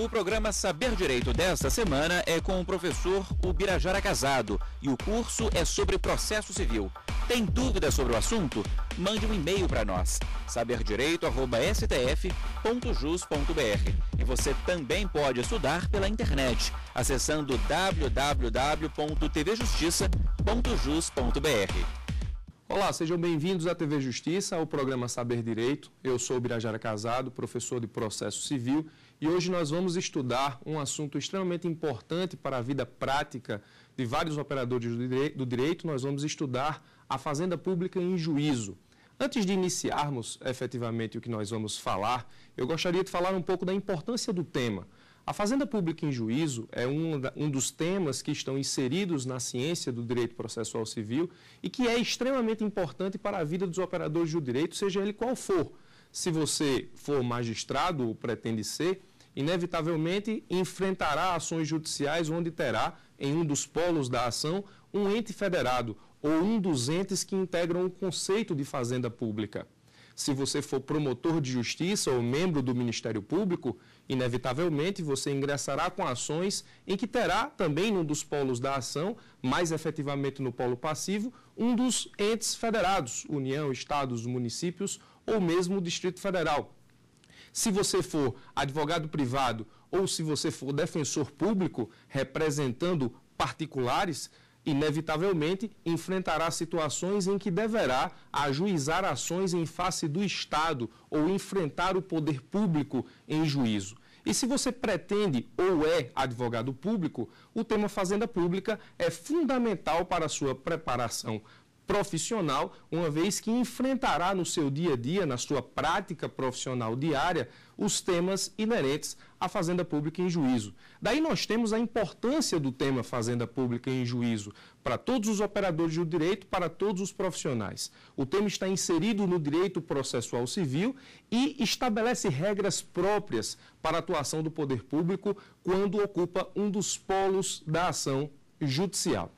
O programa Saber Direito desta semana é com o professor Ubirajara Casado e o curso é sobre processo civil. Tem dúvidas sobre o assunto? Mande um e-mail para nós, saberdireito.stf.jus.br. E você também pode estudar pela internet, acessando www.tvjustiça.jus.br. Olá, sejam bem-vindos à TV Justiça, ao programa Saber Direito. Eu sou Birajara Casado, professor de Processo Civil e hoje nós vamos estudar um assunto extremamente importante para a vida prática de vários operadores do direito. Nós vamos estudar a fazenda pública em juízo. Antes de iniciarmos efetivamente o que nós vamos falar, eu gostaria de falar um pouco da importância do tema. A fazenda pública em juízo é um, um dos temas que estão inseridos na ciência do direito processual civil e que é extremamente importante para a vida dos operadores do direito, seja ele qual for. Se você for magistrado ou pretende ser, inevitavelmente enfrentará ações judiciais onde terá, em um dos polos da ação, um ente federado ou um dos entes que integram o conceito de fazenda pública. Se você for promotor de justiça ou membro do Ministério Público, inevitavelmente você ingressará com ações em que terá também num dos polos da ação, mais efetivamente no polo passivo, um dos entes federados, União, Estados, municípios ou mesmo o Distrito Federal, se você for advogado privado ou se você for defensor público representando particulares, inevitavelmente enfrentará situações em que deverá ajuizar ações em face do Estado ou enfrentar o poder público em juízo. E se você pretende ou é advogado público, o tema Fazenda Pública é fundamental para a sua preparação profissional, uma vez que enfrentará no seu dia a dia, na sua prática profissional diária, os temas inerentes à fazenda pública em juízo. Daí nós temos a importância do tema fazenda pública em juízo para todos os operadores do direito, para todos os profissionais. O tema está inserido no direito processual civil e estabelece regras próprias para a atuação do poder público quando ocupa um dos polos da ação judicial.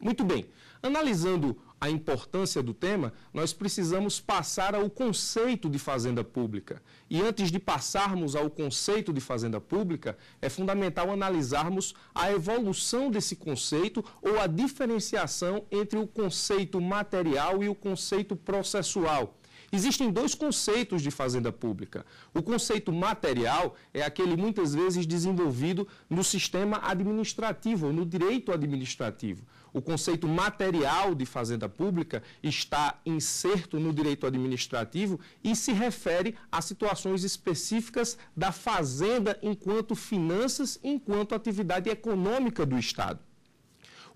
Muito bem, analisando a importância do tema, nós precisamos passar ao conceito de fazenda pública. E antes de passarmos ao conceito de fazenda pública, é fundamental analisarmos a evolução desse conceito ou a diferenciação entre o conceito material e o conceito processual. Existem dois conceitos de fazenda pública. O conceito material é aquele muitas vezes desenvolvido no sistema administrativo, no direito administrativo. O conceito material de fazenda pública está inserto no direito administrativo e se refere a situações específicas da fazenda enquanto finanças, enquanto atividade econômica do Estado.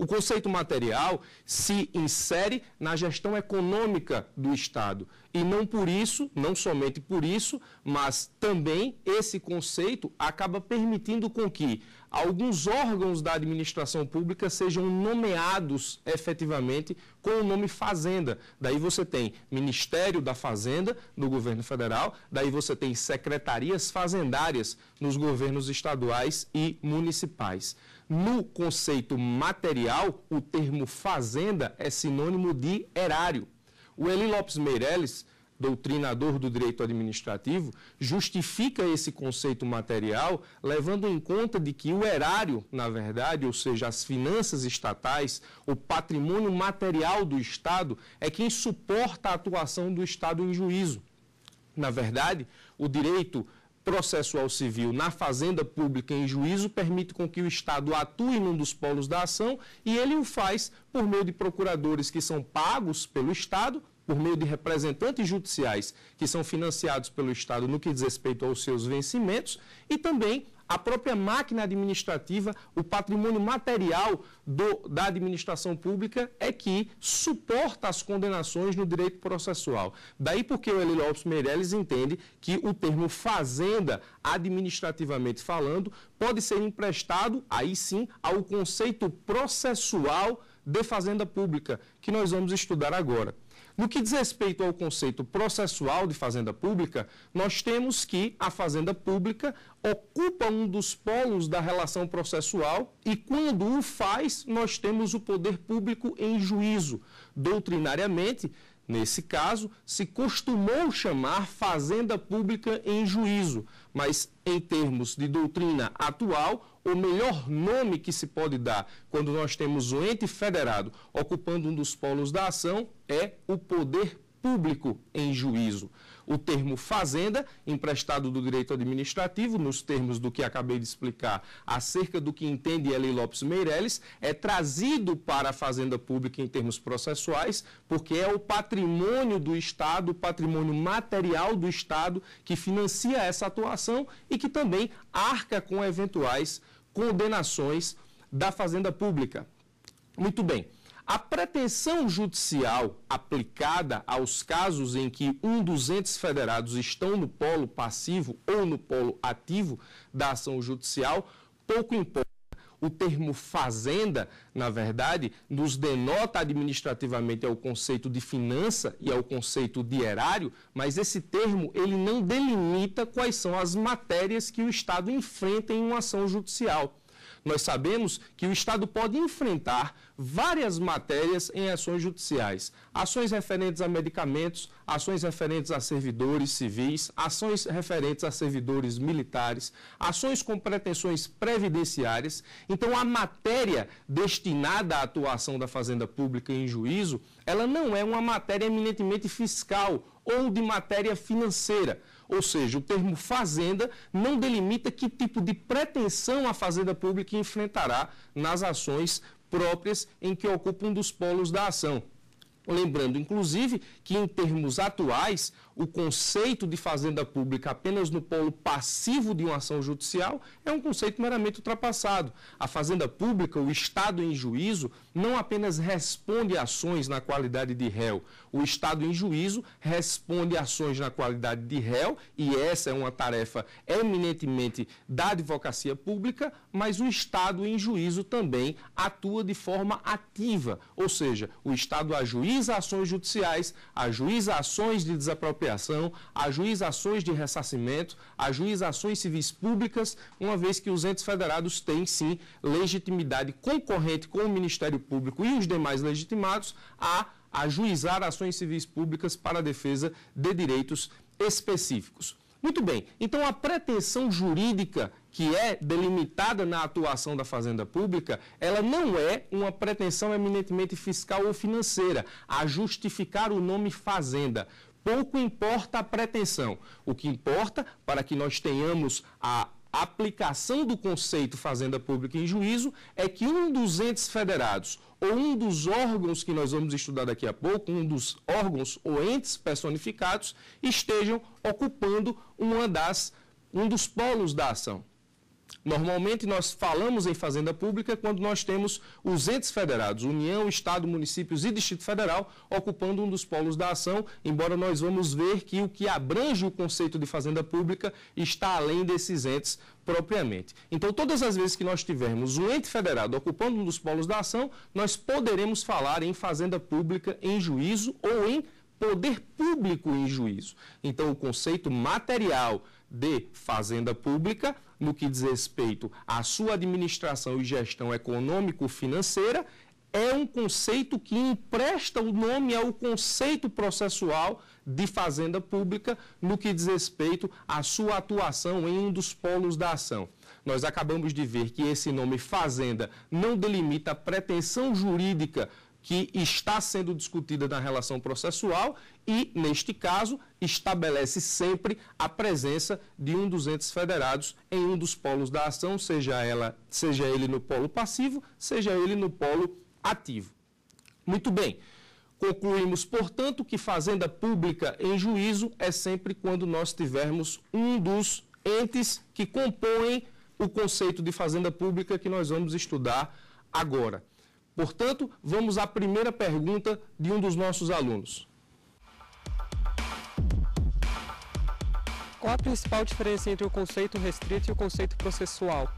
O conceito material se insere na gestão econômica do Estado. E não por isso, não somente por isso, mas também esse conceito acaba permitindo com que alguns órgãos da administração pública sejam nomeados efetivamente com o nome Fazenda. Daí você tem Ministério da Fazenda no governo federal, daí você tem secretarias fazendárias nos governos estaduais e municipais. No conceito material, o termo fazenda é sinônimo de erário. O Eli Lopes Meirelles, doutrinador do direito administrativo, justifica esse conceito material levando em conta de que o erário, na verdade, ou seja, as finanças estatais, o patrimônio material do Estado, é quem suporta a atuação do Estado em juízo. Na verdade, o direito processual civil na fazenda pública em juízo permite com que o Estado atue num dos polos da ação e ele o faz por meio de procuradores que são pagos pelo Estado, por meio de representantes judiciais que são financiados pelo Estado no que diz respeito aos seus vencimentos e também a própria máquina administrativa, o patrimônio material do, da administração pública é que suporta as condenações no direito processual. Daí porque o Eli Lopes Meirelles entende que o termo fazenda, administrativamente falando, pode ser emprestado, aí sim, ao conceito processual de fazenda pública, que nós vamos estudar agora. No que diz respeito ao conceito processual de fazenda pública, nós temos que a fazenda pública ocupa um dos polos da relação processual e, quando o faz, nós temos o poder público em juízo. Doutrinariamente, Nesse caso, se costumou chamar fazenda pública em juízo, mas em termos de doutrina atual, o melhor nome que se pode dar quando nós temos um ente federado ocupando um dos polos da ação é o poder público em juízo. O termo fazenda, emprestado do direito administrativo, nos termos do que acabei de explicar acerca do que entende Eli Lopes Meirelles, é trazido para a fazenda pública em termos processuais, porque é o patrimônio do Estado, o patrimônio material do Estado, que financia essa atuação e que também arca com eventuais condenações da Fazenda Pública. Muito bem. A pretensão judicial aplicada aos casos em que um dos entes federados estão no polo passivo ou no polo ativo da ação judicial, pouco importa o termo fazenda, na verdade, nos denota administrativamente ao conceito de finança e ao conceito de erário, mas esse termo ele não delimita quais são as matérias que o Estado enfrenta em uma ação judicial. Nós sabemos que o Estado pode enfrentar várias matérias em ações judiciais: ações referentes a medicamentos, ações referentes a servidores civis, ações referentes a servidores militares, ações com pretensões previdenciárias. Então, a matéria destinada à atuação da Fazenda Pública em juízo, ela não é uma matéria eminentemente fiscal ou de matéria financeira ou seja, o termo fazenda não delimita que tipo de pretensão a fazenda pública enfrentará nas ações próprias em que ocupa um dos polos da ação. Lembrando, inclusive, que em termos atuais, o conceito de fazenda pública apenas no polo passivo de uma ação judicial é um conceito meramente ultrapassado. A fazenda pública, o Estado em juízo, não apenas responde a ações na qualidade de réu, o Estado em juízo responde a ações na qualidade de réu, e essa é uma tarefa eminentemente da advocacia pública, mas o Estado em juízo também atua de forma ativa, ou seja, o Estado ajuiza ações judiciais, ajuiza ações de desapropriação expropriação, ajuiz ações de ressarcimento, ajuiz ações civis públicas, uma vez que os entes federados têm sim legitimidade concorrente com o Ministério Público e os demais legitimados a ajuizar ações civis públicas para a defesa de direitos específicos. Muito bem, então a pretensão jurídica que é delimitada na atuação da Fazenda Pública, ela não é uma pretensão eminentemente fiscal ou financeira a justificar o nome Fazenda pouco importa a pretensão. O que importa, para que nós tenhamos a aplicação do conceito fazenda pública em juízo, é que um dos entes federados ou um dos órgãos que nós vamos estudar daqui a pouco, um dos órgãos ou entes personificados, estejam ocupando uma das, um dos polos da ação. Normalmente nós falamos em fazenda pública quando nós temos os entes federados, União, Estado, municípios e Distrito Federal, ocupando um dos polos da ação, embora nós vamos ver que o que abrange o conceito de fazenda pública está além desses entes propriamente. Então, todas as vezes que nós tivermos um ente federado ocupando um dos polos da ação, nós poderemos falar em fazenda pública em juízo ou em poder público em juízo. Então, o conceito material de Fazenda Pública, no que diz respeito à sua administração e gestão econômico-financeira, é um conceito que empresta o nome ao conceito processual de fazenda pública no que diz respeito à sua atuação em um dos polos da ação. Nós acabamos de ver que esse nome fazenda não delimita a pretensão jurídica que está sendo discutida na relação processual e, neste caso, estabelece sempre a presença de um dos entes federados em um dos polos da ação, seja, ela, seja ele no polo passivo, seja ele no polo ativo. Muito bem. Concluímos, portanto, que fazenda pública em juízo é sempre quando nós tivermos um dos entes que compõem o conceito de fazenda pública que nós vamos estudar agora. Portanto, vamos à primeira pergunta de um dos nossos alunos. Qual a principal diferença entre o conceito restrito e o conceito processual?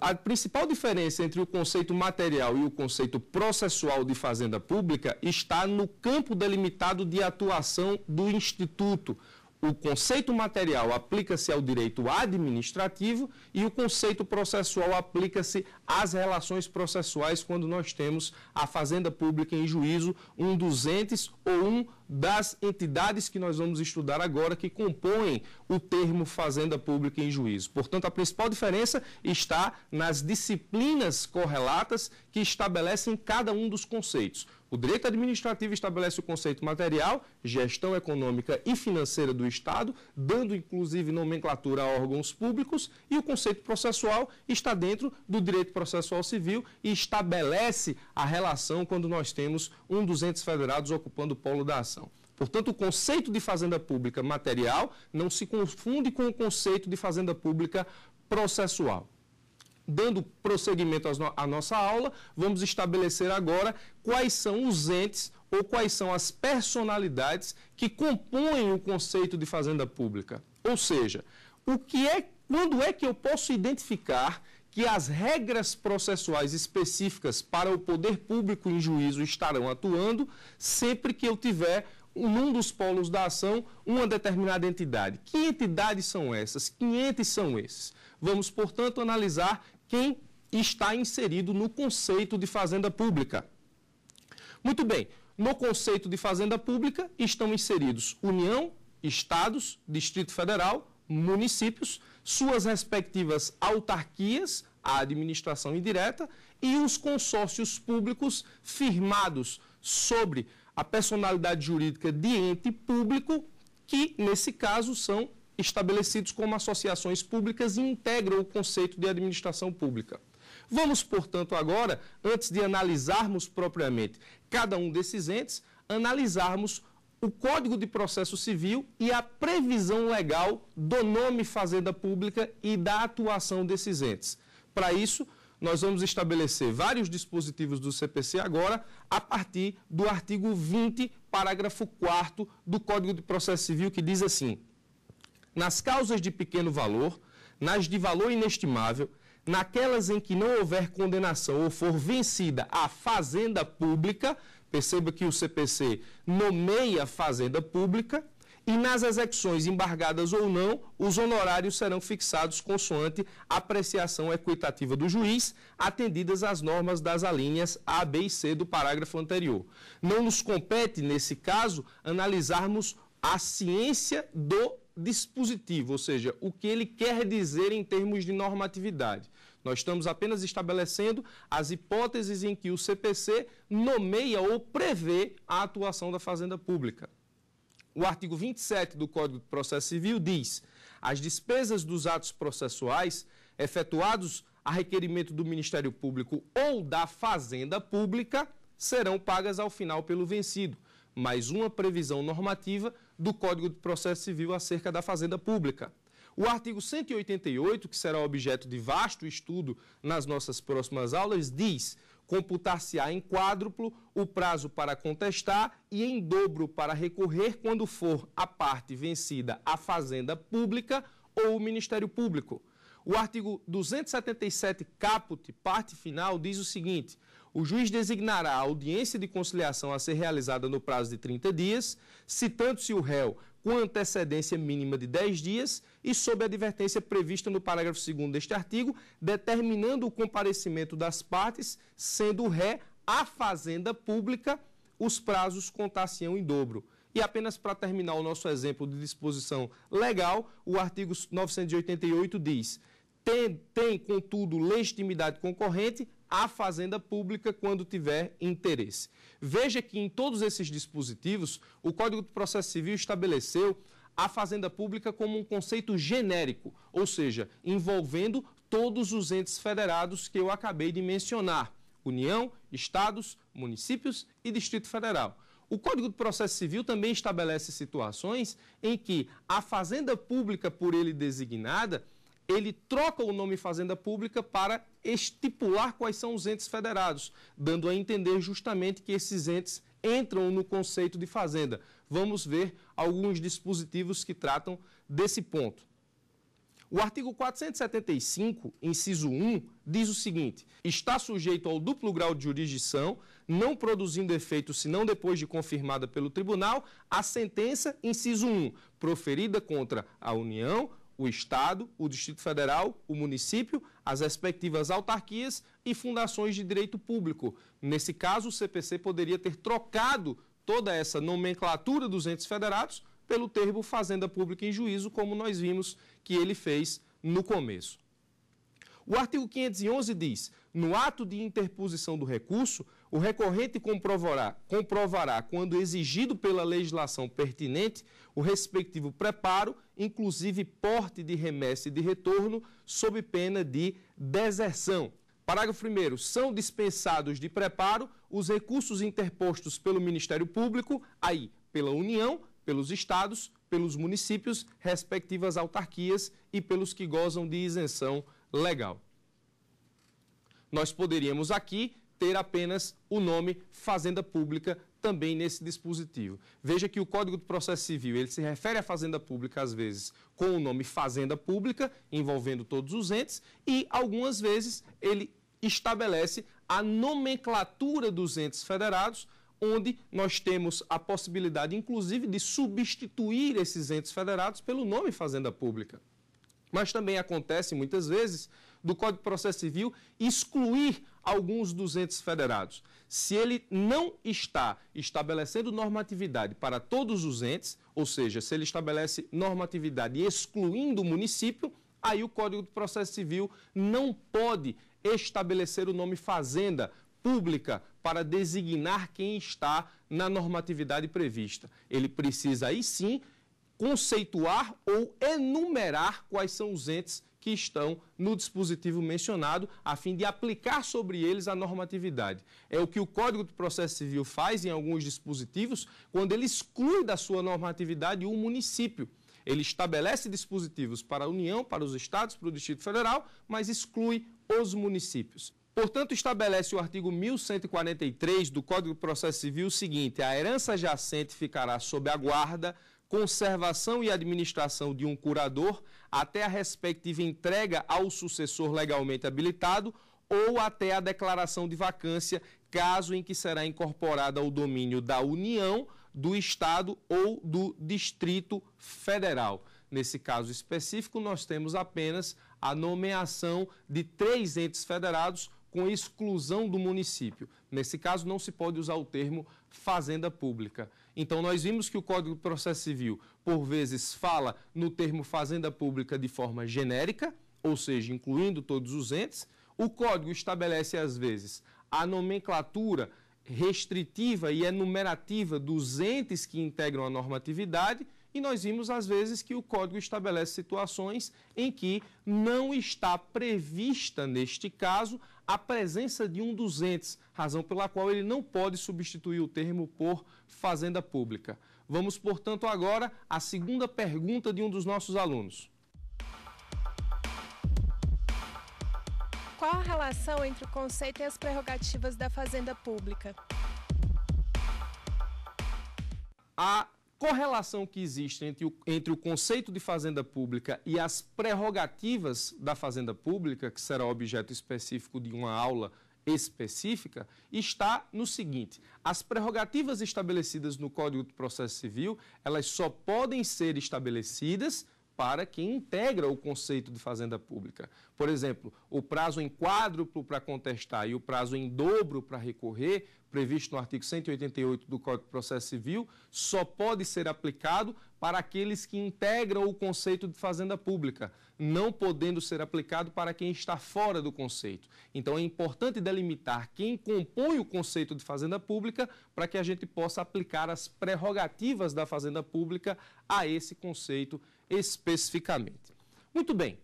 A principal diferença entre o conceito material e o conceito processual de fazenda pública está no campo delimitado de atuação do Instituto, o conceito material aplica-se ao direito administrativo e o conceito processual aplica-se às relações processuais quando nós temos a fazenda pública em juízo, um dos entes ou um das entidades que nós vamos estudar agora que compõem o termo fazenda pública em juízo. Portanto, a principal diferença está nas disciplinas correlatas que estabelecem cada um dos conceitos. O direito administrativo estabelece o conceito material, gestão econômica e financeira do Estado, dando inclusive nomenclatura a órgãos públicos, e o conceito processual está dentro do direito processual civil e estabelece a relação quando nós temos um dos entes federados ocupando o polo da ação. Portanto, o conceito de fazenda pública material não se confunde com o conceito de fazenda pública processual dando prosseguimento à nossa aula, vamos estabelecer agora quais são os entes ou quais são as personalidades que compõem o conceito de fazenda pública. Ou seja, o que é, quando é que eu posso identificar que as regras processuais específicas para o poder público em juízo estarão atuando sempre que eu tiver num dos polos da ação uma determinada entidade. Que entidades são essas? Que entes são esses? Vamos, portanto, analisar quem está inserido no conceito de fazenda pública. Muito bem, no conceito de fazenda pública estão inseridos União, Estados, Distrito Federal, municípios, suas respectivas autarquias, a administração indireta e os consórcios públicos firmados sobre a personalidade jurídica de ente público, que nesse caso são estabelecidos como associações públicas e integram o conceito de administração pública. Vamos, portanto, agora, antes de analisarmos propriamente cada um desses entes, analisarmos o Código de Processo Civil e a previsão legal do nome Fazenda Pública e da atuação desses entes. Para isso, nós vamos estabelecer vários dispositivos do CPC agora, a partir do artigo 20, parágrafo 4 do Código de Processo Civil, que diz assim: nas causas de pequeno valor, nas de valor inestimável, naquelas em que não houver condenação ou for vencida a fazenda pública, perceba que o CPC nomeia fazenda pública, e nas execuções embargadas ou não, os honorários serão fixados consoante apreciação equitativa do juiz, atendidas às normas das alíneas A, B e C do parágrafo anterior. Não nos compete, nesse caso, analisarmos a ciência do dispositivo, ou seja, o que ele quer dizer em termos de normatividade. Nós estamos apenas estabelecendo as hipóteses em que o CPC nomeia ou prevê a atuação da Fazenda Pública. O artigo 27 do Código de Processo Civil diz: as despesas dos atos processuais efetuados a requerimento do Ministério Público ou da Fazenda Pública serão pagas ao final pelo vencido, mas uma previsão normativa do Código de Processo Civil acerca da Fazenda Pública. O artigo 188, que será objeto de vasto estudo nas nossas próximas aulas, diz: computar-se-á em quádruplo o prazo para contestar e em dobro para recorrer quando for a parte vencida a Fazenda Pública ou o Ministério Público. O artigo 277, caput, parte final, diz o seguinte: o juiz designará a audiência de conciliação a ser realizada no prazo de 30 dias, citando-se o réu com antecedência mínima de 10 dias e sob a advertência prevista no parágrafo 2 deste artigo, determinando o comparecimento das partes, sendo o ré a fazenda pública, os prazos contar-se-ão em dobro. E apenas para terminar o nosso exemplo de disposição legal, o artigo 988 diz: tem, tem, contudo, legitimidade concorrente à fazenda pública quando tiver interesse. Veja que em todos esses dispositivos, o Código de Processo Civil estabeleceu a fazenda pública como um conceito genérico, ou seja, envolvendo todos os entes federados que eu acabei de mencionar: União, estados, municípios e Distrito Federal. O Código de Processo Civil também estabelece situações em que a fazenda pública por ele designada ele troca o nome Fazenda Pública para estipular quais são os entes federados, dando a entender justamente que esses entes entram no conceito de fazenda. Vamos ver alguns dispositivos que tratam desse ponto. O artigo 475, inciso 1, diz o seguinte: está sujeito ao duplo grau de jurisdição, não produzindo efeito senão depois de confirmada pelo tribunal, a sentença, inciso 1, proferida contra a União, o Estado, o Distrito Federal, o município, as respectivas autarquias e fundações de direito público. Nesse caso, o CPC poderia ter trocado toda essa nomenclatura dos entes federados pelo termo Fazenda Pública em Juízo, como nós vimos que ele fez no começo. O artigo 511 diz: no ato de interposição do recurso, o recorrente comprovará, comprovará, quando exigido pela legislação pertinente, o respectivo preparo, inclusive porte de remessa e de retorno, sob pena de deserção. Parágrafo 1. São dispensados de preparo os recursos interpostos pelo Ministério Público, aí pela União, pelos Estados, pelos municípios, respectivas autarquias e pelos que gozam de isenção legal. Nós poderíamos aqui ter apenas o nome Fazenda Pública também nesse dispositivo. Veja que o Código do Processo Civil, ele se refere à Fazenda Pública às vezes com o nome Fazenda Pública, envolvendo todos os entes, e algumas vezes ele estabelece a nomenclatura dos entes federados, onde nós temos a possibilidade inclusive de substituir esses entes federados pelo nome Fazenda Pública. Mas também acontece muitas vezes do Código de Processo Civil excluir alguns entes federados. Se ele não está estabelecendo normatividade para todos os entes, ou seja, se ele estabelece normatividade excluindo o município, aí o Código de Processo Civil não pode estabelecer o nome fazenda pública para designar quem está na normatividade prevista. Ele precisa aí sim conceituar ou enumerar quais são os entes que estão no dispositivo mencionado, a fim de aplicar sobre eles a normatividade. É o que o Código de Processo Civil faz em alguns dispositivos, quando ele exclui da sua normatividade o município. Ele estabelece dispositivos para a União, para os estados, para o Distrito Federal, mas exclui os municípios. Portanto, estabelece o artigo 1143 do Código de Processo Civil o seguinte: a herança jacente ficará sob a guarda conservação e administração de um curador até a respectiva entrega ao sucessor legalmente habilitado ou até a declaração de vacância, caso em que será incorporada ao domínio da União, do Estado ou do Distrito Federal. Nesse caso específico, nós temos apenas a nomeação de três entes federados com exclusão do município. Nesse caso, não se pode usar o termo fazenda pública. Então, nós vimos que o Código de Processo Civil, por vezes, fala no termo fazenda pública de forma genérica, ou seja, incluindo todos os entes. O Código estabelece, às vezes, a nomenclatura restritiva e enumerativa dos entes que integram a normatividade. E nós vimos, às vezes, que o código estabelece situações em que não está prevista, neste caso, a presença de um dos entes, razão pela qual ele não pode substituir o termo por fazenda pública. Vamos, portanto, agora à segunda pergunta de um dos nossos alunos. Qual a relação entre o conceito e as prerrogativas da fazenda pública? A correlação que existe entre o, entre o conceito de fazenda pública e as prerrogativas da fazenda pública, que será objeto específico de uma aula específica, está no seguinte: as prerrogativas estabelecidas no Código de Processo Civil, elas só podem ser estabelecidas para quem integra o conceito de fazenda pública. Por exemplo, o prazo em quádruplo para contestar e o prazo em dobro para recorrer previsto no artigo 188 do Código de Processo Civil, só pode ser aplicado para aqueles que integram o conceito de fazenda pública, não podendo ser aplicado para quem está fora do conceito. Então é importante delimitar quem compõe o conceito de fazenda pública para que a gente possa aplicar as prerrogativas da fazenda pública a esse conceito especificamente. Muito bem.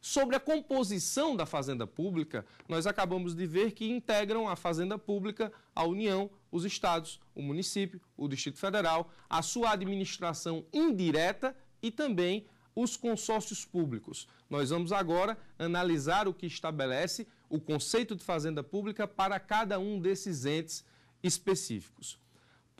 Sobre a composição da fazenda pública, nós acabamos de ver que integram a fazenda pública a União, os estados, o município, o Distrito Federal, a sua administração indireta e também os consórcios públicos. Nós vamos agora analisar o que estabelece o conceito de fazenda pública para cada um desses entes específicos.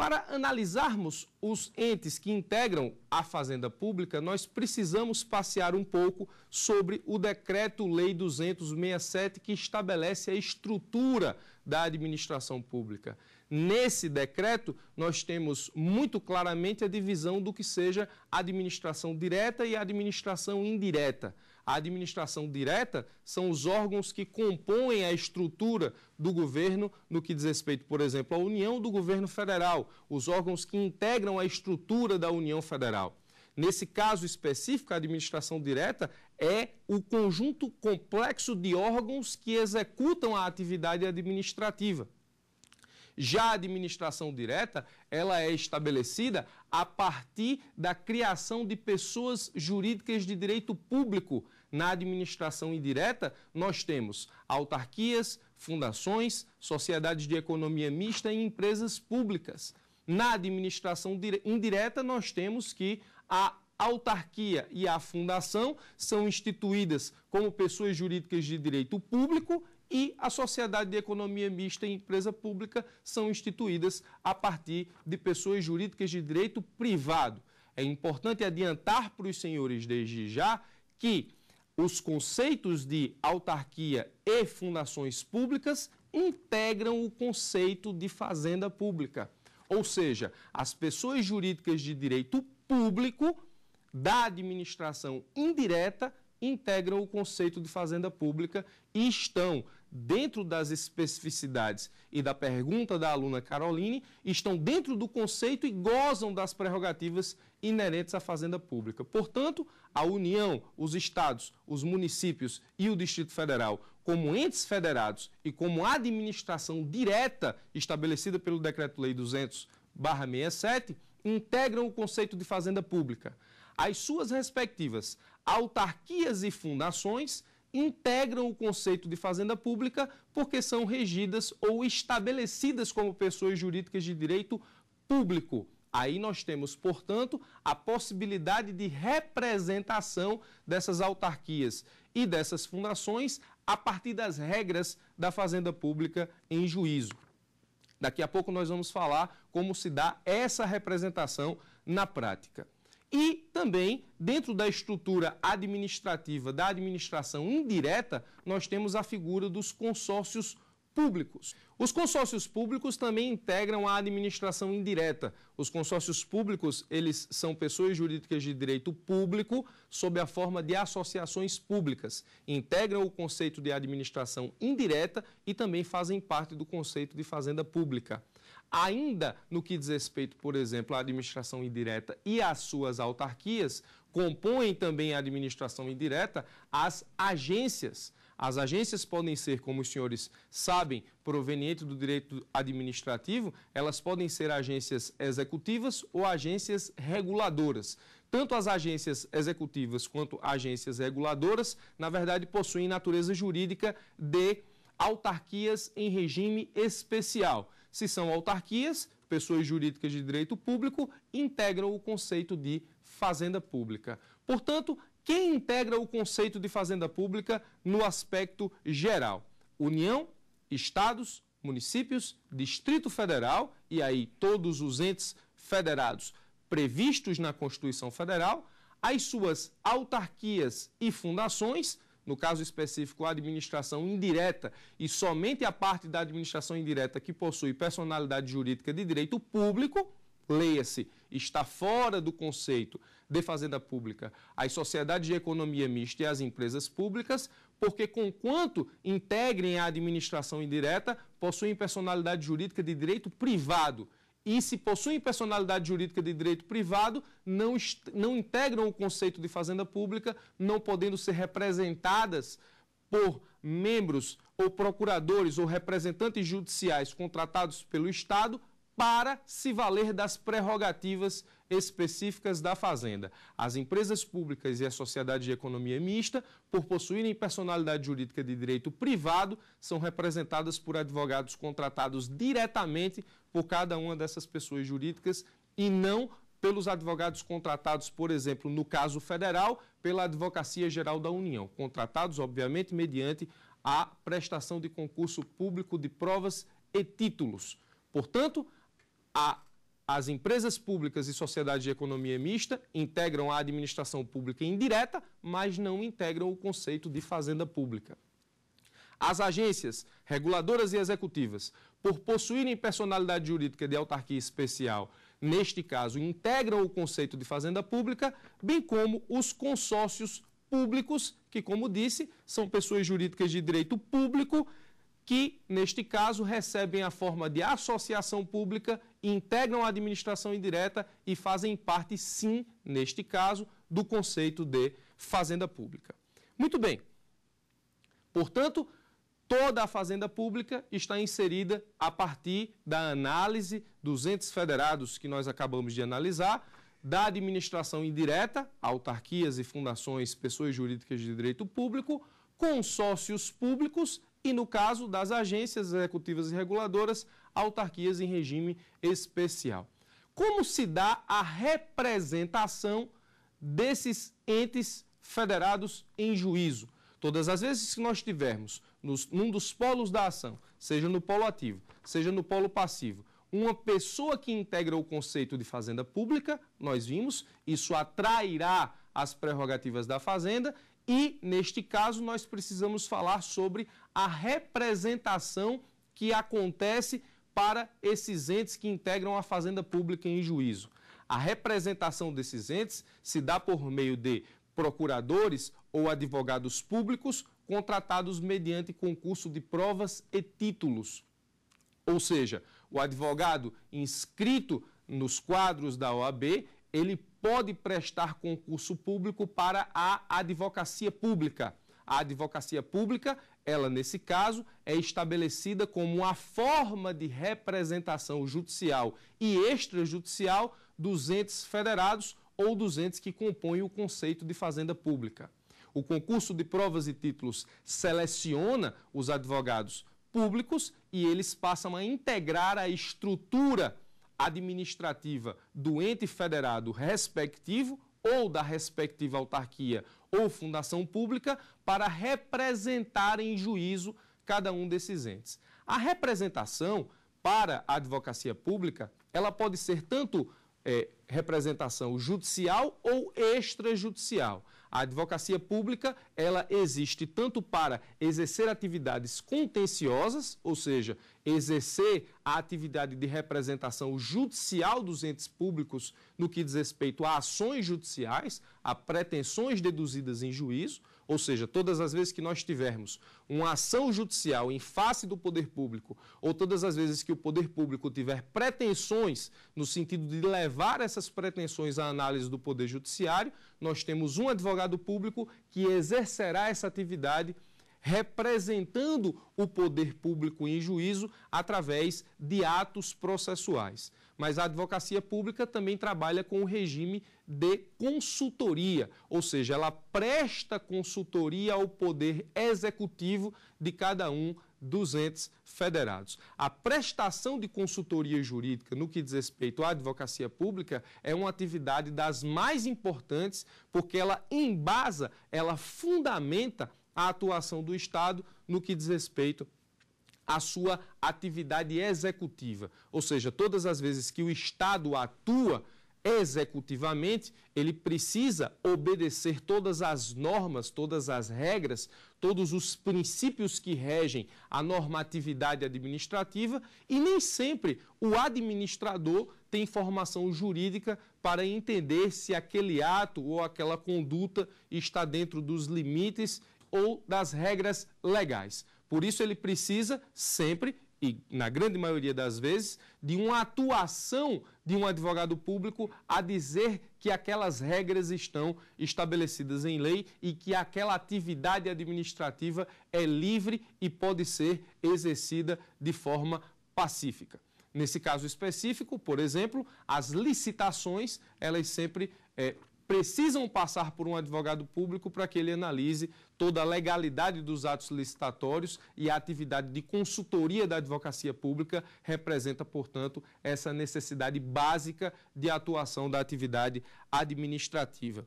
Para analisarmos os entes que integram a Fazenda Pública, nós precisamos passear um pouco sobre o Decreto-Lei 267, que estabelece a estrutura da administração pública. Nesse decreto, nós temos muito claramente a divisão do que seja administração direta e administração indireta. A administração direta são os órgãos que compõem a estrutura do governo no que diz respeito, por exemplo, à União do governo federal, os órgãos que integram a estrutura da União Federal. Nesse caso específico, a administração direta é o conjunto complexo de órgãos que executam a atividade administrativa. Já a administração direta, ela é estabelecida a partir da criação de pessoas jurídicas de direito público. Na administração indireta, nós temos autarquias, fundações, sociedades de economia mista e empresas públicas. Na administração indireta, nós temos que a autarquia e a fundação são instituídas como pessoas jurídicas de direito público e a sociedade de economia mista e empresa pública são instituídas a partir de pessoas jurídicas de direito privado. É importante adiantar para os senhores desde já que os conceitos de autarquia e fundações públicas integram o conceito de fazenda pública. Ou seja, as pessoas jurídicas de direito público da administração indireta integram o conceito de fazenda pública e estão, dentro das especificidades e da pergunta da aluna Caroline, estão dentro do conceito e gozam das prerrogativas inerentes à fazenda pública. Portanto, a União, os estados, os municípios e o Distrito Federal, como entes federados e como administração direta estabelecida pelo Decreto-Lei 200/67, integram o conceito de fazenda pública. As suas respectivas Autarquias e fundações integram o conceito de fazenda pública porque são regidas ou estabelecidas como pessoas jurídicas de direito público. Aí nós temos, portanto, a possibilidade de representação dessas autarquias e dessas fundações a partir das regras da fazenda pública em juízo. Daqui a pouco nós vamos falar como se dá essa representação na prática e também dentro da estrutura administrativa da administração indireta, nós temos a figura dos consórcios públicos. Os consórcios públicos também integram a administração indireta. Os consórcios públicos, eles são pessoas jurídicas de direito público sob a forma de associações públicas. Integram o conceito de administração indireta e também fazem parte do conceito de fazenda pública ainda no que diz respeito, por exemplo, à administração indireta e às suas autarquias, compõem também a administração indireta as agências. As agências podem ser, como os senhores sabem, provenientes do direito administrativo, elas podem ser agências executivas ou agências reguladoras. Tanto as agências executivas quanto agências reguladoras, na verdade, possuem natureza jurídica de autarquias em regime especial. Se são autarquias, pessoas jurídicas de direito público, integram o conceito de fazenda pública. Portanto, quem integra o conceito de fazenda pública no aspecto geral? União, estados, municípios, Distrito Federal e aí todos os entes federados previstos na Constituição Federal, as suas autarquias e fundações no caso específico, a administração indireta e somente a parte da administração indireta que possui personalidade jurídica de direito público, leia-se, está fora do conceito de fazenda pública as sociedades de economia mista e as empresas públicas, porque, conquanto integrem a administração indireta, possuem personalidade jurídica de direito privado e se possuem personalidade jurídica de direito privado, não, não integram o conceito de fazenda pública, não podendo ser representadas por membros ou procuradores ou representantes judiciais contratados pelo Estado para se valer das prerrogativas específicas da Fazenda. As empresas públicas e a sociedade de economia mista, por possuírem personalidade jurídica de direito privado, são representadas por advogados contratados diretamente por cada uma dessas pessoas jurídicas e não pelos advogados contratados, por exemplo, no caso federal, pela Advocacia Geral da União, contratados, obviamente, mediante a prestação de concurso público de provas e títulos. Portanto, a as empresas públicas e sociedades de economia mista integram a administração pública indireta, mas não integram o conceito de fazenda pública. As agências, reguladoras e executivas, por possuírem personalidade jurídica de autarquia especial, neste caso, integram o conceito de fazenda pública, bem como os consórcios públicos, que, como disse, são pessoas jurídicas de direito público que, neste caso, recebem a forma de associação pública, integram a administração indireta e fazem parte, sim, neste caso, do conceito de fazenda pública. Muito bem. Portanto, toda a fazenda pública está inserida a partir da análise dos entes federados que nós acabamos de analisar, da administração indireta, autarquias e fundações, pessoas jurídicas de direito público, consórcios públicos e, no caso das agências executivas e reguladoras, autarquias em regime especial. Como se dá a representação desses entes federados em juízo? Todas as vezes que nós tivermos nos, num dos polos da ação, seja no polo ativo, seja no polo passivo, uma pessoa que integra o conceito de fazenda pública, nós vimos, isso atrairá as prerrogativas da fazenda e, neste caso, nós precisamos falar sobre a representação que acontece para esses entes que integram a Fazenda Pública em juízo. A representação desses entes se dá por meio de procuradores ou advogados públicos contratados mediante concurso de provas e títulos. Ou seja, o advogado inscrito nos quadros da OAB, ele pode prestar concurso público para a advocacia pública. A advocacia pública ela, nesse caso, é estabelecida como a forma de representação judicial e extrajudicial dos entes federados ou dos entes que compõem o conceito de fazenda pública. O concurso de provas e títulos seleciona os advogados públicos e eles passam a integrar a estrutura administrativa do ente federado respectivo ou da respectiva autarquia ou fundação pública para representar em juízo cada um desses entes. A representação para a advocacia pública, ela pode ser tanto é, representação judicial ou extrajudicial. A advocacia pública, ela existe tanto para exercer atividades contenciosas, ou seja, exercer a atividade de representação judicial dos entes públicos no que diz respeito a ações judiciais, a pretensões deduzidas em juízo, ou seja, todas as vezes que nós tivermos uma ação judicial em face do poder público, ou todas as vezes que o poder público tiver pretensões no sentido de levar essas pretensões à análise do poder judiciário, nós temos um advogado público que exercerá essa atividade representando o poder público em juízo através de atos processuais mas a advocacia pública também trabalha com o regime de consultoria, ou seja, ela presta consultoria ao poder executivo de cada um dos entes federados. A prestação de consultoria jurídica no que diz respeito à advocacia pública é uma atividade das mais importantes, porque ela embasa, ela fundamenta a atuação do Estado no que diz respeito a sua atividade executiva. Ou seja, todas as vezes que o Estado atua executivamente, ele precisa obedecer todas as normas, todas as regras, todos os princípios que regem a normatividade administrativa e nem sempre o administrador tem formação jurídica para entender se aquele ato ou aquela conduta está dentro dos limites ou das regras legais. Por isso, ele precisa sempre, e na grande maioria das vezes, de uma atuação de um advogado público a dizer que aquelas regras estão estabelecidas em lei e que aquela atividade administrativa é livre e pode ser exercida de forma pacífica. Nesse caso específico, por exemplo, as licitações, elas sempre é, precisam passar por um advogado público para que ele analise toda a legalidade dos atos licitatórios e a atividade de consultoria da advocacia pública representa, portanto, essa necessidade básica de atuação da atividade administrativa.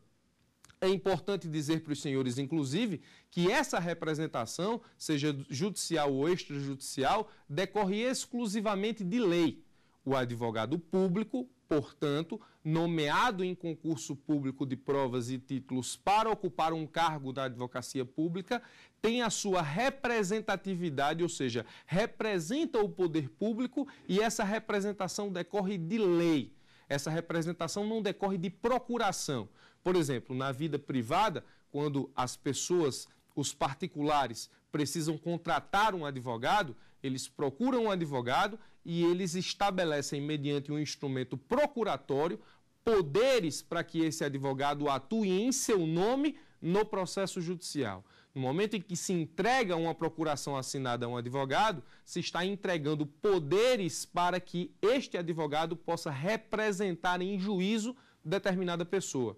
É importante dizer para os senhores, inclusive, que essa representação, seja judicial ou extrajudicial, decorre exclusivamente de lei. O advogado público portanto, nomeado em concurso público de provas e títulos para ocupar um cargo da advocacia pública, tem a sua representatividade, ou seja, representa o poder público e essa representação decorre de lei. Essa representação não decorre de procuração. Por exemplo, na vida privada, quando as pessoas, os particulares, precisam contratar um advogado, eles procuram um advogado e eles estabelecem, mediante um instrumento procuratório, poderes para que esse advogado atue em seu nome no processo judicial. No momento em que se entrega uma procuração assinada a um advogado, se está entregando poderes para que este advogado possa representar em juízo determinada pessoa.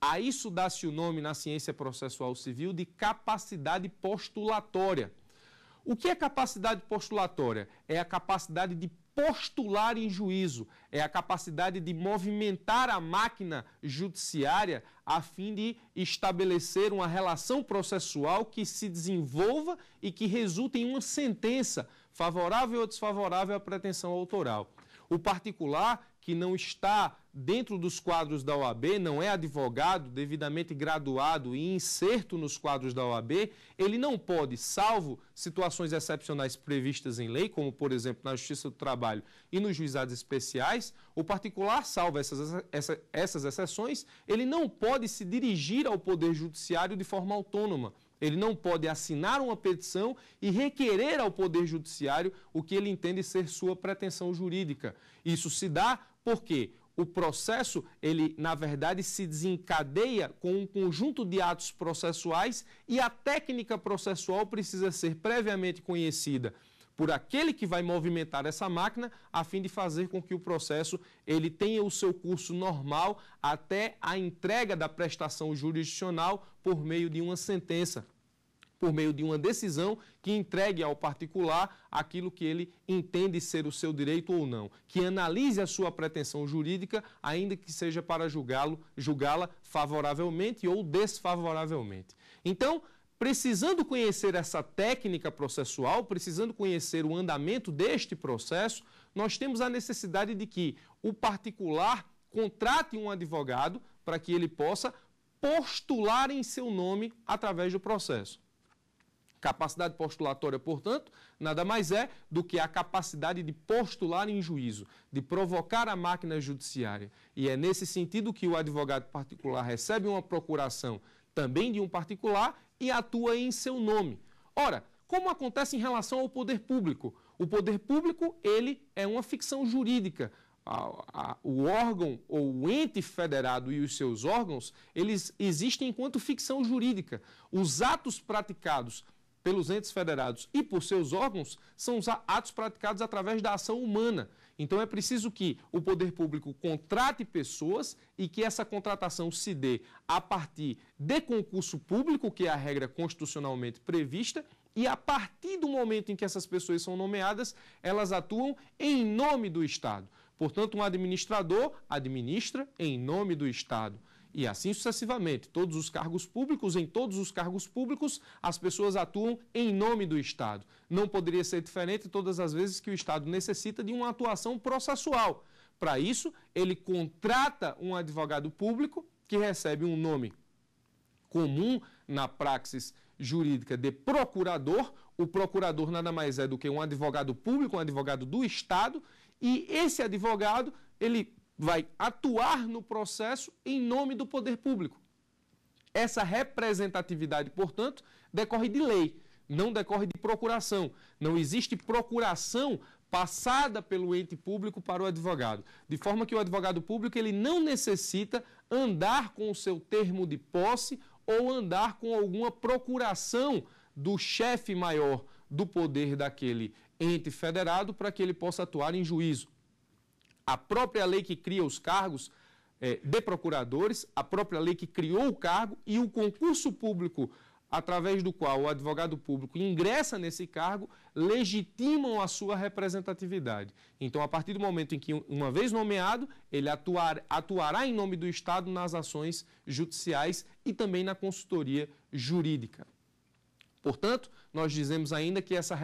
A isso dá-se o nome na ciência processual civil de capacidade postulatória. O que é capacidade postulatória? É a capacidade de postular em juízo, é a capacidade de movimentar a máquina judiciária a fim de estabelecer uma relação processual que se desenvolva e que resulte em uma sentença favorável ou desfavorável à pretensão autoral. O particular que não está dentro dos quadros da OAB, não é advogado, devidamente graduado e inserto nos quadros da OAB, ele não pode, salvo situações excepcionais previstas em lei, como por exemplo na Justiça do Trabalho e nos juizados especiais, o particular, salvo essas, essa, essas exceções, ele não pode se dirigir ao Poder Judiciário de forma autônoma. Ele não pode assinar uma petição e requerer ao Poder Judiciário o que ele entende ser sua pretensão jurídica. Isso se dá porque o processo, ele na verdade se desencadeia com um conjunto de atos processuais e a técnica processual precisa ser previamente conhecida por aquele que vai movimentar essa máquina, a fim de fazer com que o processo ele tenha o seu curso normal até a entrega da prestação jurisdicional por meio de uma sentença por meio de uma decisão que entregue ao particular aquilo que ele entende ser o seu direito ou não, que analise a sua pretensão jurídica, ainda que seja para julgá-lo, julgá-la favoravelmente ou desfavoravelmente. Então, precisando conhecer essa técnica processual, precisando conhecer o andamento deste processo, nós temos a necessidade de que o particular contrate um advogado para que ele possa postular em seu nome através do processo. Capacidade postulatória, portanto, nada mais é do que a capacidade de postular em juízo, de provocar a máquina judiciária. E é nesse sentido que o advogado particular recebe uma procuração também de um particular e atua em seu nome. Ora, como acontece em relação ao poder público? O poder público, ele é uma ficção jurídica. O órgão ou o ente federado e os seus órgãos, eles existem enquanto ficção jurídica. Os atos praticados pelos entes federados e por seus órgãos são os atos praticados através da ação humana. Então é preciso que o poder público contrate pessoas e que essa contratação se dê a partir de concurso público, que é a regra constitucionalmente prevista, e a partir do momento em que essas pessoas são nomeadas, elas atuam em nome do Estado. Portanto, um administrador administra em nome do Estado. E assim sucessivamente, todos os cargos públicos, em todos os cargos públicos, as pessoas atuam em nome do Estado. Não poderia ser diferente todas as vezes que o Estado necessita de uma atuação processual. Para isso, ele contrata um advogado público que recebe um nome comum na praxis jurídica de procurador. O procurador nada mais é do que um advogado público, um advogado do Estado, e esse advogado, ele vai atuar no processo em nome do poder público. Essa representatividade, portanto, decorre de lei, não decorre de procuração. Não existe procuração passada pelo ente público para o advogado, de forma que o advogado público ele não necessita andar com o seu termo de posse ou andar com alguma procuração do chefe maior do poder daquele ente federado para que ele possa atuar em juízo a própria lei que cria os cargos é, de procuradores, a própria lei que criou o cargo e o concurso público através do qual o advogado público ingressa nesse cargo, legitimam a sua representatividade. Então, a partir do momento em que, uma vez nomeado, ele atuar, atuará em nome do Estado nas ações judiciais e também na consultoria jurídica. Portanto, nós dizemos ainda que essa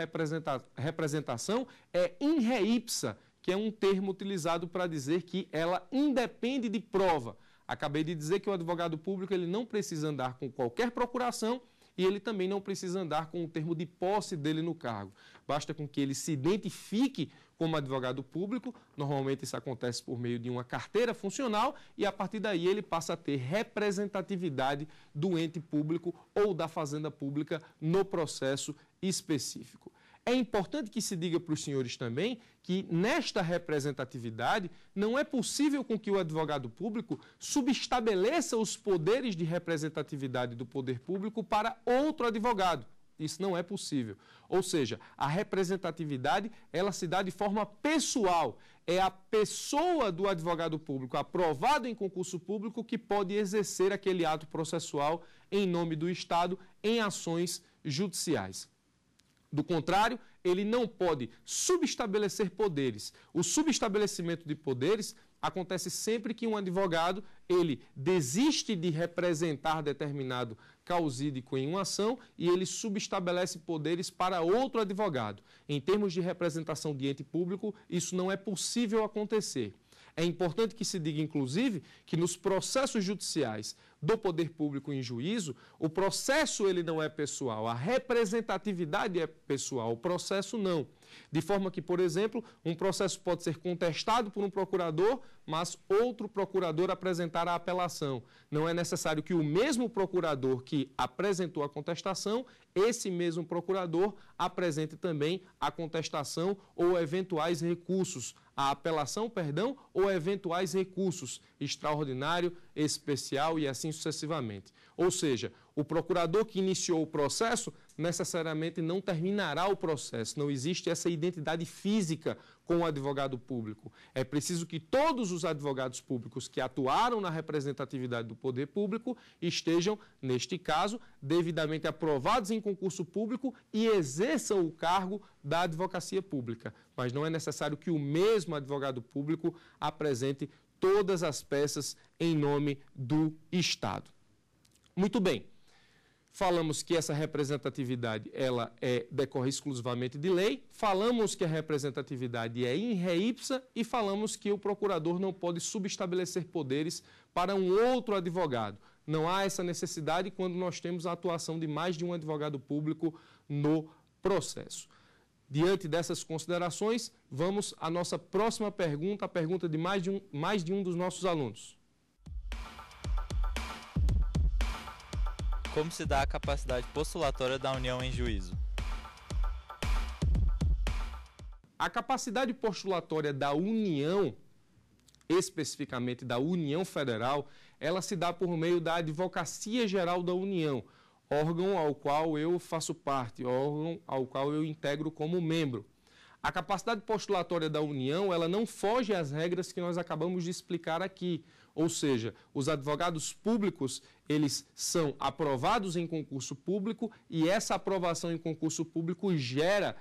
representação é in re ipsa, que é um termo utilizado para dizer que ela independe de prova. Acabei de dizer que o advogado público ele não precisa andar com qualquer procuração e ele também não precisa andar com o termo de posse dele no cargo. Basta com que ele se identifique como advogado público, normalmente isso acontece por meio de uma carteira funcional e a partir daí ele passa a ter representatividade do ente público ou da fazenda pública no processo específico. É importante que se diga para os senhores também que nesta representatividade não é possível com que o advogado público subestabeleça os poderes de representatividade do poder público para outro advogado. Isso não é possível. Ou seja, a representatividade, ela se dá de forma pessoal. É a pessoa do advogado público aprovado em concurso público que pode exercer aquele ato processual em nome do Estado em ações judiciais. Do contrário, ele não pode subestabelecer poderes. O subestabelecimento de poderes acontece sempre que um advogado ele desiste de representar determinado causídico em uma ação e ele subestabelece poderes para outro advogado. Em termos de representação de ente público, isso não é possível acontecer. É importante que se diga, inclusive, que nos processos judiciais do poder público em juízo, o processo ele não é pessoal, a representatividade é pessoal, o processo não. De forma que, por exemplo, um processo pode ser contestado por um procurador, mas outro procurador apresentar a apelação. Não é necessário que o mesmo procurador que apresentou a contestação, esse mesmo procurador apresente também a contestação ou eventuais recursos a apelação, perdão, ou eventuais recursos, extraordinário, especial e assim sucessivamente. Ou seja, o procurador que iniciou o processo necessariamente não terminará o processo. Não existe essa identidade física com o advogado público. É preciso que todos os advogados públicos que atuaram na representatividade do poder público estejam, neste caso, devidamente aprovados em concurso público e exerçam o cargo da advocacia pública. Mas não é necessário que o mesmo advogado público apresente todas as peças em nome do Estado. Muito bem. Falamos que essa representatividade ela é, decorre exclusivamente de lei, falamos que a representatividade é in re ipsa e falamos que o procurador não pode subestabelecer poderes para um outro advogado. Não há essa necessidade quando nós temos a atuação de mais de um advogado público no processo. Diante dessas considerações, vamos à nossa próxima pergunta, a pergunta de mais de um, mais de um dos nossos alunos. Como se dá a capacidade postulatória da união em juízo? A capacidade postulatória da união, especificamente da União Federal, ela se dá por meio da Advocacia Geral da União, órgão ao qual eu faço parte, órgão ao qual eu integro como membro. A capacidade postulatória da União, ela não foge às regras que nós acabamos de explicar aqui. Ou seja, os advogados públicos, eles são aprovados em concurso público e essa aprovação em concurso público gera,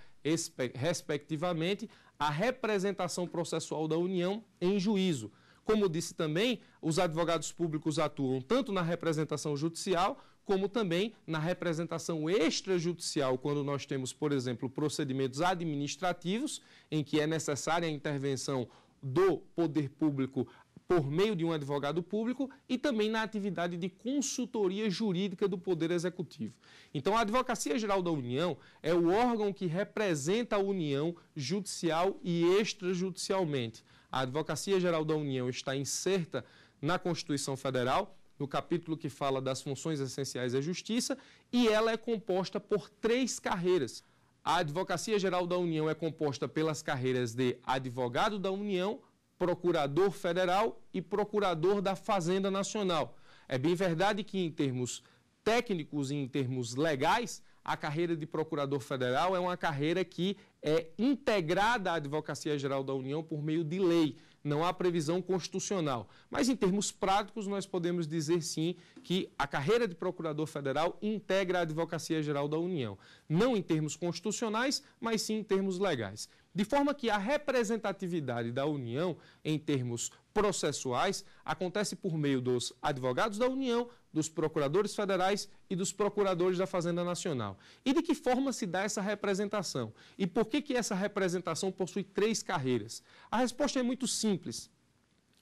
respectivamente, a representação processual da União em juízo. Como disse também, os advogados públicos atuam tanto na representação judicial como também na representação extrajudicial, quando nós temos, por exemplo, procedimentos administrativos em que é necessária a intervenção do poder público por meio de um advogado público e também na atividade de consultoria jurídica do Poder Executivo. Então, a Advocacia Geral da União é o órgão que representa a União judicial e extrajudicialmente. A Advocacia Geral da União está inserta na Constituição Federal, no capítulo que fala das funções essenciais da justiça, e ela é composta por três carreiras. A Advocacia Geral da União é composta pelas carreiras de advogado da União, procurador federal e procurador da Fazenda Nacional. É bem verdade que, em termos técnicos e em termos legais, a carreira de procurador federal é uma carreira que é integrada à Advocacia Geral da União por meio de lei não há previsão constitucional. Mas, em termos práticos, nós podemos dizer sim que a carreira de procurador federal integra a Advocacia Geral da União. Não em termos constitucionais, mas sim em termos legais. De forma que a representatividade da União, em termos processuais, acontece por meio dos advogados da União, dos procuradores federais e dos procuradores da Fazenda Nacional. E de que forma se dá essa representação? E por que, que essa representação possui três carreiras? A resposta é muito simples.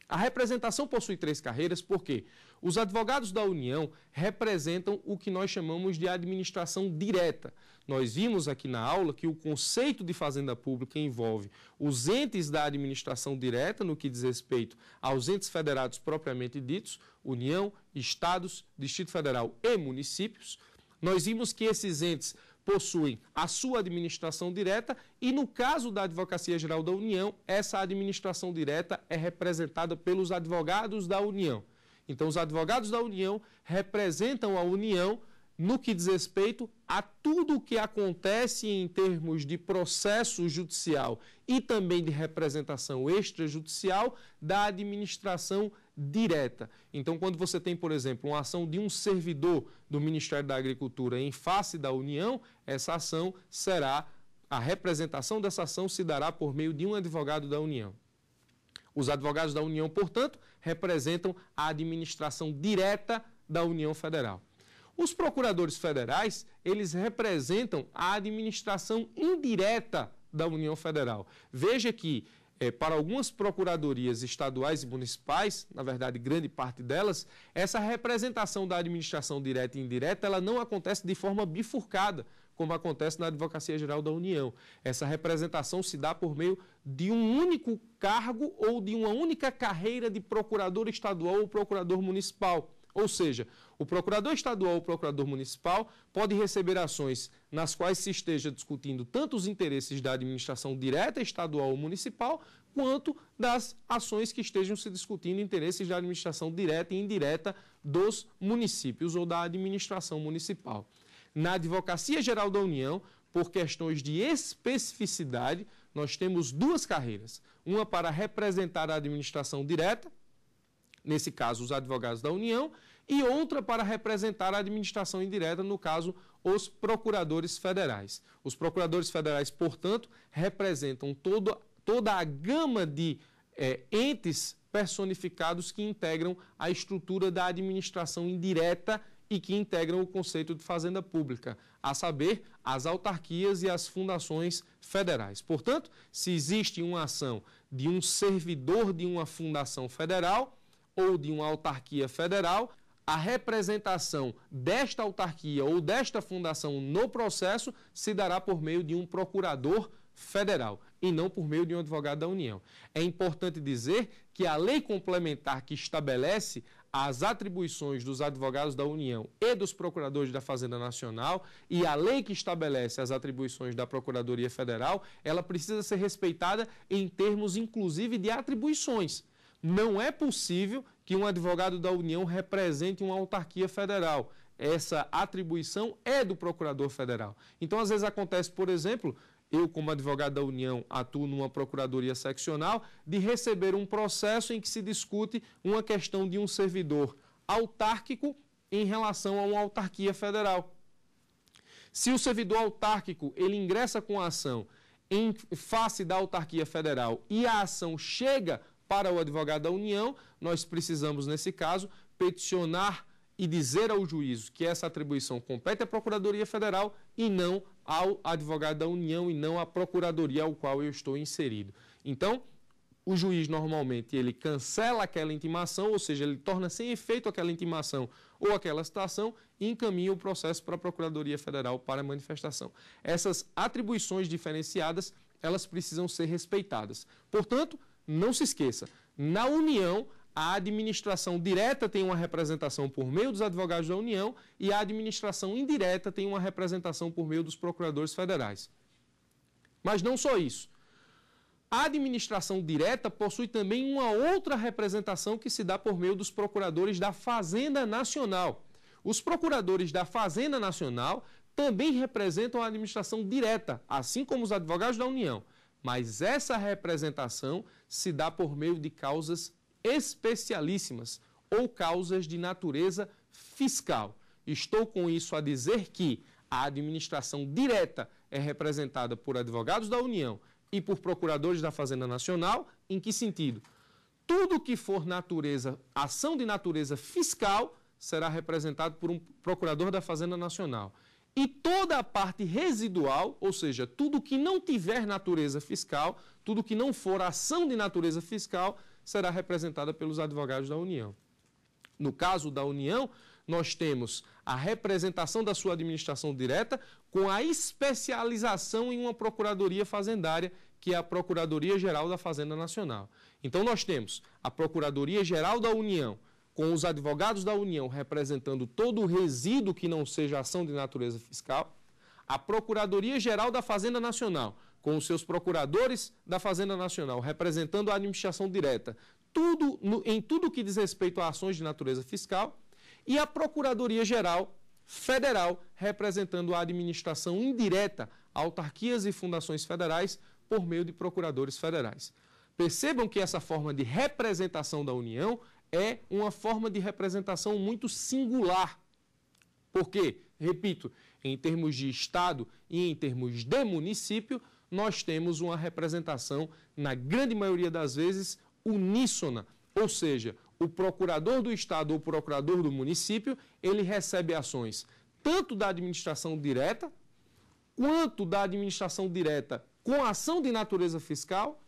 A representação possui três carreiras por quê? Porque os advogados da União representam o que nós chamamos de administração direta. Nós vimos aqui na aula que o conceito de fazenda pública envolve os entes da administração direta, no que diz respeito aos entes federados propriamente ditos, União, Estados, Distrito Federal e municípios. Nós vimos que esses entes possuem a sua administração direta e, no caso da Advocacia Geral da União, essa administração direta é representada pelos advogados da União. Então, os advogados da União representam a União no que diz respeito a tudo o que acontece em termos de processo judicial e também de representação extrajudicial da administração direta. Então, quando você tem, por exemplo, uma ação de um servidor do Ministério da Agricultura em face da União, essa ação será a representação dessa ação se dará por meio de um advogado da União. Os advogados da União, portanto, representam a administração direta da União Federal. Os procuradores federais, eles representam a administração indireta da União Federal. Veja que, eh, para algumas procuradorias estaduais e municipais, na verdade, grande parte delas, essa representação da administração direta e indireta ela não acontece de forma bifurcada como acontece na Advocacia Geral da União. Essa representação se dá por meio de um único cargo ou de uma única carreira de procurador estadual ou procurador municipal. Ou seja, o procurador estadual ou procurador municipal pode receber ações nas quais se esteja discutindo tanto os interesses da administração direta estadual ou municipal, quanto das ações que estejam se discutindo interesses da administração direta e indireta dos municípios ou da administração municipal. Na Advocacia Geral da União, por questões de especificidade, nós temos duas carreiras. Uma para representar a administração direta, nesse caso, os advogados da União, e outra para representar a administração indireta, no caso, os procuradores federais. Os procuradores federais, portanto, representam todo, toda a gama de é, entes personificados que integram a estrutura da administração indireta e que integram o conceito de fazenda pública, a saber, as autarquias e as fundações federais. Portanto, se existe uma ação de um servidor de uma fundação federal ou de uma autarquia federal, a representação desta autarquia ou desta fundação no processo se dará por meio de um procurador federal e não por meio de um advogado da União. É importante dizer que a lei complementar que estabelece as atribuições dos advogados da União e dos procuradores da Fazenda Nacional e a lei que estabelece as atribuições da Procuradoria Federal, ela precisa ser respeitada em termos, inclusive, de atribuições. Não é possível que um advogado da União represente uma autarquia federal. Essa atribuição é do procurador federal. Então, às vezes acontece, por exemplo, eu, como advogado da União, atuo numa procuradoria seccional, de receber um processo em que se discute uma questão de um servidor autárquico em relação a uma autarquia federal. Se o servidor autárquico ele ingressa com a ação em face da autarquia federal e a ação chega para o advogado da União, nós precisamos, nesse caso, peticionar e dizer ao juízo que essa atribuição compete à é Procuradoria Federal e não ao advogado da União e não à procuradoria ao qual eu estou inserido. Então, o juiz normalmente ele cancela aquela intimação, ou seja, ele torna sem efeito aquela intimação ou aquela citação e encaminha o processo para a Procuradoria Federal para manifestação. Essas atribuições diferenciadas, elas precisam ser respeitadas. Portanto, não se esqueça, na União a administração direta tem uma representação por meio dos advogados da União e a administração indireta tem uma representação por meio dos procuradores federais. Mas não só isso. A administração direta possui também uma outra representação que se dá por meio dos procuradores da Fazenda Nacional. Os procuradores da Fazenda Nacional também representam a administração direta, assim como os advogados da União, mas essa representação se dá por meio de causas especialíssimas ou causas de natureza fiscal. Estou com isso a dizer que a administração direta é representada por advogados da União e por procuradores da Fazenda Nacional. Em que sentido? Tudo que for natureza, ação de natureza fiscal, será representado por um procurador da Fazenda Nacional. E toda a parte residual, ou seja, tudo que não tiver natureza fiscal, tudo que não for ação de natureza fiscal, será representada pelos advogados da União. No caso da União, nós temos a representação da sua administração direta com a especialização em uma procuradoria fazendária, que é a Procuradoria Geral da Fazenda Nacional. Então nós temos a Procuradoria Geral da União, com os advogados da União representando todo o resíduo que não seja ação de natureza fiscal, a Procuradoria Geral da Fazenda Nacional com os seus procuradores da Fazenda Nacional, representando a administração direta, tudo no, em tudo que diz respeito a ações de natureza fiscal, e a Procuradoria Geral Federal, representando a administração indireta, autarquias e fundações federais, por meio de procuradores federais. Percebam que essa forma de representação da União é uma forma de representação muito singular. Porque, repito, em termos de Estado e em termos de município, nós temos uma representação, na grande maioria das vezes, uníssona. Ou seja, o procurador do Estado ou o procurador do município, ele recebe ações tanto da administração direta, quanto da administração direta com ação de natureza fiscal,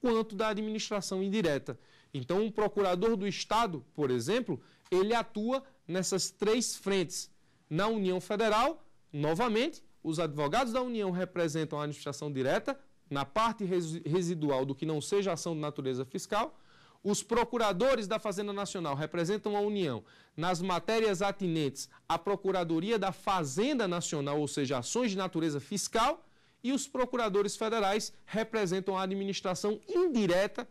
quanto da administração indireta. Então, um procurador do Estado, por exemplo, ele atua nessas três frentes. Na União Federal, novamente, os advogados da União representam a administração direta na parte residual do que não seja ação de natureza fiscal. Os procuradores da Fazenda Nacional representam a União nas matérias atinentes à Procuradoria da Fazenda Nacional, ou seja, ações de natureza fiscal, e os procuradores federais representam a administração indireta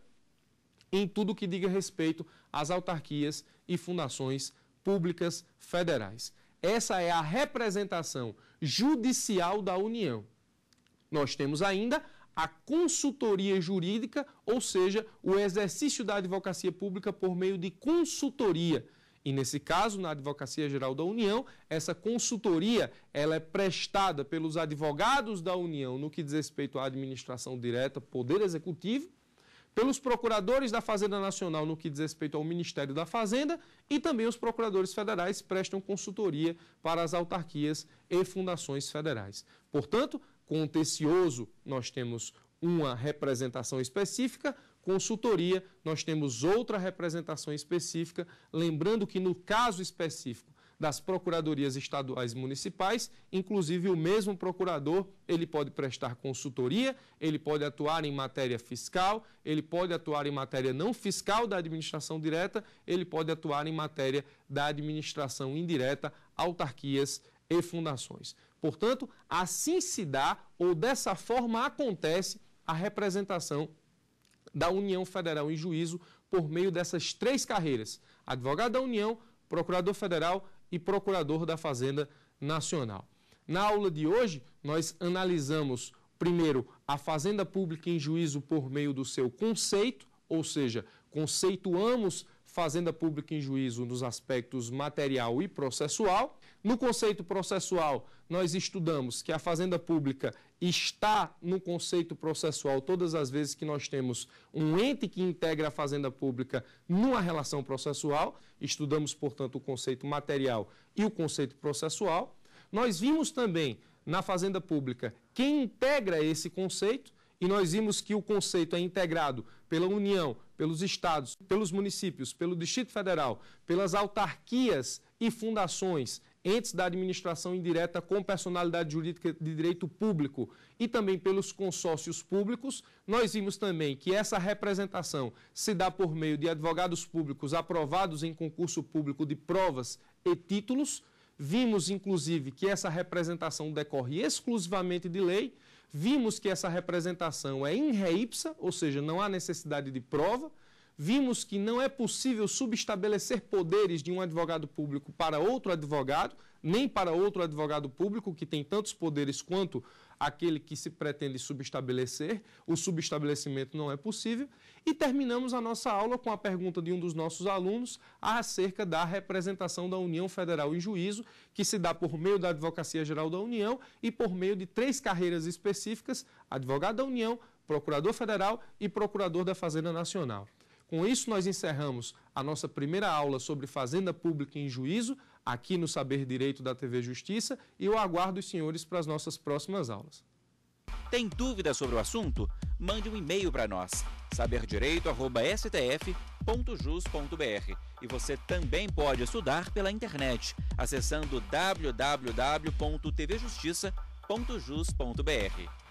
em tudo que diga respeito às autarquias e fundações públicas federais. Essa é a representação judicial da União. Nós temos ainda a consultoria jurídica, ou seja, o exercício da advocacia pública por meio de consultoria. E nesse caso, na Advocacia Geral da União, essa consultoria ela é prestada pelos advogados da União no que diz respeito à administração direta, poder executivo, pelos procuradores da Fazenda Nacional no que diz respeito ao Ministério da Fazenda e também os procuradores federais prestam consultoria para as autarquias e fundações federais. Portanto, contencioso, nós temos uma representação específica, consultoria, nós temos outra representação específica, lembrando que no caso específico das procuradorias estaduais e municipais, inclusive o mesmo procurador, ele pode prestar consultoria, ele pode atuar em matéria fiscal, ele pode atuar em matéria não fiscal da administração direta, ele pode atuar em matéria da administração indireta, autarquias e fundações. Portanto, assim se dá ou dessa forma acontece a representação da União Federal em juízo por meio dessas três carreiras: advogado da União, procurador federal e procurador da Fazenda Nacional. Na aula de hoje, nós analisamos primeiro a Fazenda Pública em juízo por meio do seu conceito, ou seja, conceituamos Fazenda Pública em juízo nos aspectos material e processual. No conceito processual, nós estudamos que a fazenda pública está no conceito processual todas as vezes que nós temos um ente que integra a fazenda pública numa relação processual. Estudamos, portanto, o conceito material e o conceito processual. Nós vimos também na fazenda pública quem integra esse conceito e nós vimos que o conceito é integrado pela União, pelos estados, pelos municípios, pelo Distrito Federal, pelas autarquias e fundações entes da administração indireta com personalidade jurídica de direito público e também pelos consórcios públicos. Nós vimos também que essa representação se dá por meio de advogados públicos aprovados em concurso público de provas e títulos. Vimos, inclusive, que essa representação decorre exclusivamente de lei. Vimos que essa representação é in re ipsa, ou seja, não há necessidade de prova vimos que não é possível subestabelecer poderes de um advogado público para outro advogado, nem para outro advogado público, que tem tantos poderes quanto aquele que se pretende subestabelecer. O subestabelecimento não é possível. E terminamos a nossa aula com a pergunta de um dos nossos alunos acerca da representação da União Federal em juízo, que se dá por meio da Advocacia Geral da União e por meio de três carreiras específicas: advogado da União, procurador federal e procurador da Fazenda Nacional. Com isso, nós encerramos a nossa primeira aula sobre Fazenda Pública em Juízo, aqui no Saber Direito da TV Justiça, e eu aguardo os senhores para as nossas próximas aulas. Tem dúvida sobre o assunto? Mande um e-mail para nós, saberdireito.stf.jus.br. E você também pode estudar pela internet, acessando www.tvjustiça.jus.br.